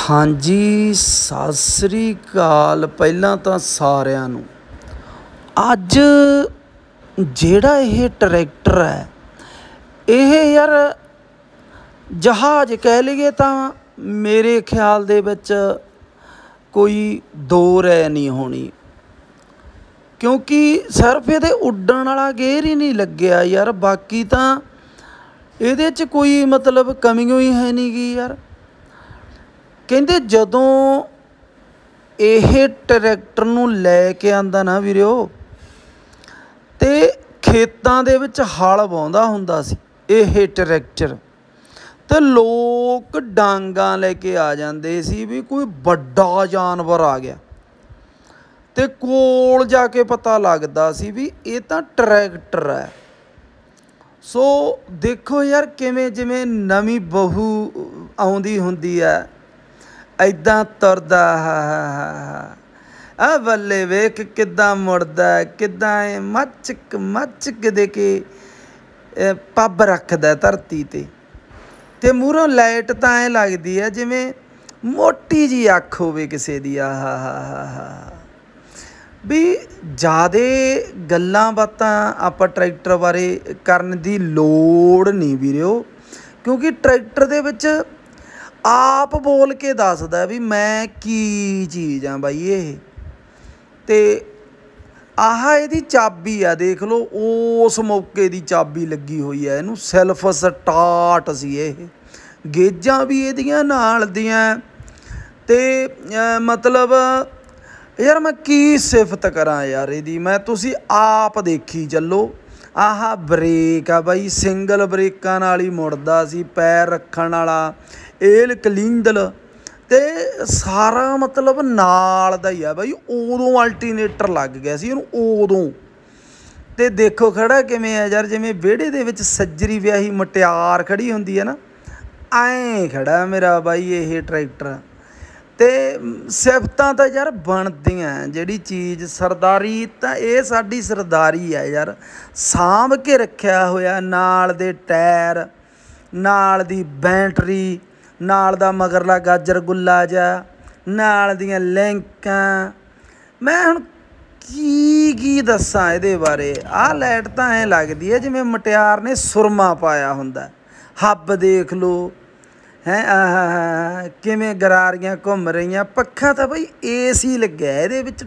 ਹਾਂਜੀ ਸਤਿ ਸ੍ਰੀ ਅਕਾਲ ਪਹਿਲਾਂ ਤਾਂ ਸਾਰਿਆਂ ਨੂੰ ਅੱਜ ਜਿਹੜਾ ਇਹ ਟਰੈਕਟਰ ਹੈ ਇਹ ਯਾਰ ਜਹਾਜ਼ ਕਹਿ ਲਈਏ ਤਾਂ ਮੇਰੇ ਖਿਆਲ ਦੇ ਵਿੱਚ ਕੋਈ ਦੋ ਰੈ ਨਹੀਂ ਹੋਣੀ ਕਿਉਂਕਿ ਸਿਰਫ ਇਹਦੇ ਉੱਡਣ ਵਾਲਾ ਗੇਅਰ ਹੀ ਨਹੀਂ ਲੱਗਿਆ ਯਾਰ ਬਾਕੀ ਤਾਂ ਇਹਦੇ 'ਚ ਕੋਈ ਮਤਲਬ ਕਮੀ ਹੋਈ ਹੈ ਨਹੀਂਗੀ ਯਾਰ ਕਹਿੰਦੇ ਜਦੋਂ ਇਹ ਟਰੈਕਟਰ ਨੂੰ ਲੈ ਕੇ ਆਂਦਾ ਨਾ ਵੀਰਿਓ ਤੇ ਖੇਤਾਂ ਦੇ ਵਿੱਚ ਹਲ ਵਾਉਂਦਾ ਹੁੰਦਾ ਸੀ ਇਹ ਟਰੈਕਟਰ ਤੇ ਲੋਕ ਡਾਂਗਾ ਲੈ ਕੇ ਆ ਜਾਂਦੇ ਸੀ ਵੀ ਕੋਈ ਵੱਡਾ ਜਾਨਵਰ ਆ ਗਿਆ ਤੇ ਕੋਲ ਜਾ ਕੇ ਪਤਾ ਲੱਗਦਾ ਸੀ ਵੀ ਇਹ ਤਾਂ ਟਰੈਕਟਰ ਹੈ ਸੋ ਦੇਖੋ ਯਾਰ ਕਿਵੇਂ ਜਿਵੇਂ ਨਵੀਂ ਬਹੂ ਆਉਂਦੀ ਹੁੰਦੀ ਹੈ ਐਦਾਂ ਤੁਰਦਾ ਆ ਬੱਲੇ ਵੇਖ ਕਿੱਦਾਂ ਮੁੜਦਾ ਕਿੱਦਾਂ ਐ ਮੱਚਕ ਮੱਚਕ ਦੇ ਕੇ ਪੱਬ ਰੱਖਦਾ ਧਰਤੀ ਤੇ ਤੇ ਮੂਹਰੋਂ ਲਾਈਟ ਤਾਂ ਐ ਲੱਗਦੀ ਆ ਜਿਵੇਂ ਮੋਟੀ ਜੀ ਅੱਖ ਹੋਵੇ ਕਿਸੇ ਦੀ ਹਾ ਵੀ ਜਿਆਦੇ ਗੱਲਾਂ ਬਾਤਾਂ ਆਪਾਂ ਟਰੈਕਟਰ ਬਾਰੇ ਕਰਨ ਦੀ ਲੋੜ ਨਹੀਂ ਵੀਰਿਓ ਕਿਉਂਕਿ ਟਰੈਕਟਰ ਦੇ ਵਿੱਚ ਆਪ ਬੋਲ ਕੇ ਦੱਸਦਾ ਵੀ ਮੈਂ ਕੀ ਚੀਜ਼ ਆ ਬਾਈ ਇਹ ਤੇ ਆਹ ਇਹਦੀ ਚਾਬੀ ਆ ਦੇਖ ਲਓ ਉਸ ਮੌਕੇ ਦੀ ਚਾਬੀ ਲੱਗੀ ਹੋਈ ਆ ਇਹਨੂੰ ਸੈਲਫ ਸਟਾਰਟ ਸੀ ਇਹ ਗੇਜਾਂ ਵੀ ਇਹਦੀਆਂ ਨਾਲ ਦੀਆਂ ਤੇ ਮਤਲਬ ਯਾਰ ਮੈਂ ਕੀ ਸਿਫਤ ਕਰਾਂ ਯਾਰ ਇਹਦੀ ਮੈਂ ਤੁਸੀਂ ਆਪ ਦੇਖੀ ਚੱਲੋ ਆਹ ਬ੍ਰੇਕ ਆ ਬਾਈ ਸਿੰਗਲ ਬ੍ਰੇਕਾਂ ਨਾਲ ਹੀ ਮੁੜਦਾ ਸੀ ਪੈਰ ਰੱਖਣ ਵਾਲਾ ਏਲ ਕਲਿੰਦਲ ਤੇ ਸਾਰਾ ਮਤਲਬ ਨਾਲ ਦਾ ਹੀ ਆ ਬਾਈ ਉਦੋਂ ਅਲਟਰਨੇਟਰ ਲੱਗ ਗਿਆ ਸੀ ਇਹਨੂੰ ਉਦੋਂ ਤੇ ਦੇਖੋ ਖੜਾ ਕਿਵੇਂ ਆ ਯਾਰ ਜਿਵੇਂ ਵਿਹੜੇ ਦੇ ਵਿੱਚ ਸੱਜਰੀ ਵਿਆਹੀ ਮਟਿਆਰ ਖੜੀ ਹੁੰਦੀ ਹੈ ਨਾ ਐਂ ਖੜਾ ਮੇਰਾ ਬਾਈ ਇਹ ਟਰੈਕਟਰ ਤੇ ਸਿਫਤਾਂ ਤਾਂ ਯਾਰ ਬਣਦੀਆਂ ਜਿਹੜੀ ਚੀਜ਼ ਸਰਦਾਰੀ ਤਾਂ ਇਹ ਸਾਡੀ ਸਰਦਾਰੀ ਆ ਯਾਰ ਸਾਂਭ ਕੇ ਰੱਖਿਆ ਹੋਇਆ ਨਾਲ ਦੇ ਟਾਇਰ ਨਾਲ ਦੀ ਬੈਟਰੀ ਨਾਲ ਦਾ ਮਗਰਲਾ ਗਾਜਰ ਗੁੱਲਾ ਜਾ ਨਾਲ ਦੀਆਂ ਲਿੰਕਾਂ ਮੈਂ ਹੁਣ ਕੀ ਕੀ ਦੱਸਾਂ ਇਹਦੇ ਬਾਰੇ ਆਹ ਲਾਈਟ ਤਾਂ ਐ ਲੱਗਦੀ ਐ ਜਿਵੇਂ ਮਟਿਆਰ ਨੇ ਸੁਰਮਾ ਪਾਇਆ ਹੁੰਦਾ ਹੱਬ ਦੇਖ ਲਓ ਹੈ ਆਹ ਕਿਵੇਂ ਗਰਾਰੀਆਂ ਘੁੰਮ ਰਹੀਆਂ ਪੱਖਾ ਤਾਂ ਬਈ ਏਸੀ ਲੱਗਿਆ ਇਹਦੇ ਵਿੱਚ